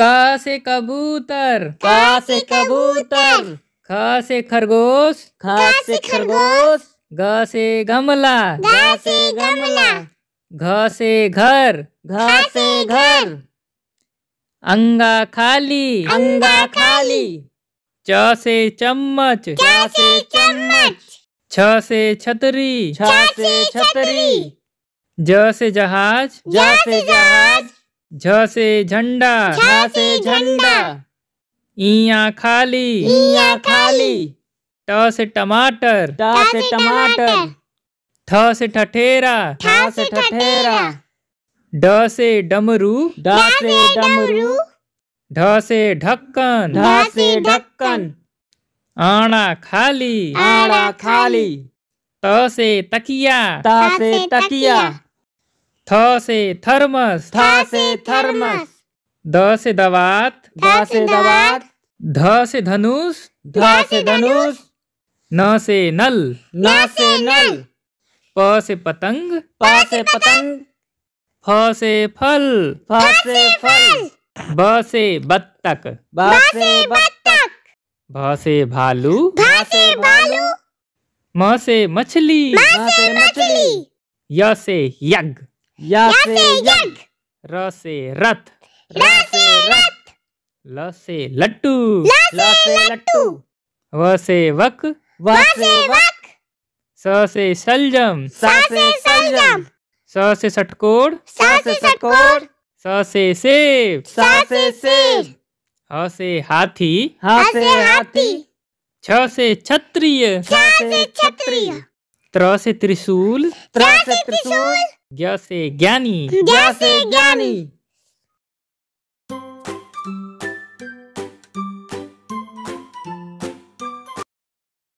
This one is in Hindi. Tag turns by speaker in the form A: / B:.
A: का से कबूतर का से कबूतर ख से खरगोश ख से खरगोश ग से गमला ग से गमला घ से घर घ से घर अंगा खाली अंगा खाली च से चम्मच च से चम्मच छ से छतरी छ से छतरी ज से जहाज ज से जहाज झ से झंडा झ से झंडा इया खाली इया खाली ट से टमाटर ट से टमाटर ठ से ठठेरा ठ से ठठेरा ड से डमरू ड से डमरू ढ से ढक्कन ढ से ढक्कन आणा खाली आणा खाली त से तकिया त से तकिया थ से थर्मस थ से थर्मस द से दवात द से दवात ध से धनुष ध से धनुष न से नल न से नल प से पतंग प से पतंग फ से फल फ से फल ब से बत्तख ब से बत्तक भ से भालू भ से भालू म से मछली म से मछली य से यज्ञ या से यज्ञ र से रथ र से रथ ल से लट्टू ल से लट्टू व से वक व से वक स से सलजम स से सलजम स से षटकोण स से षटकोण स से सेब स से सेब ह से हाथी ह से हाथी छ से क्षत्रिय छ से क्षत्रिय त्र से त्रिशूल त्र से त्रिशूल ज्ञ से ज्ञानी ज्ञ से ज्ञानी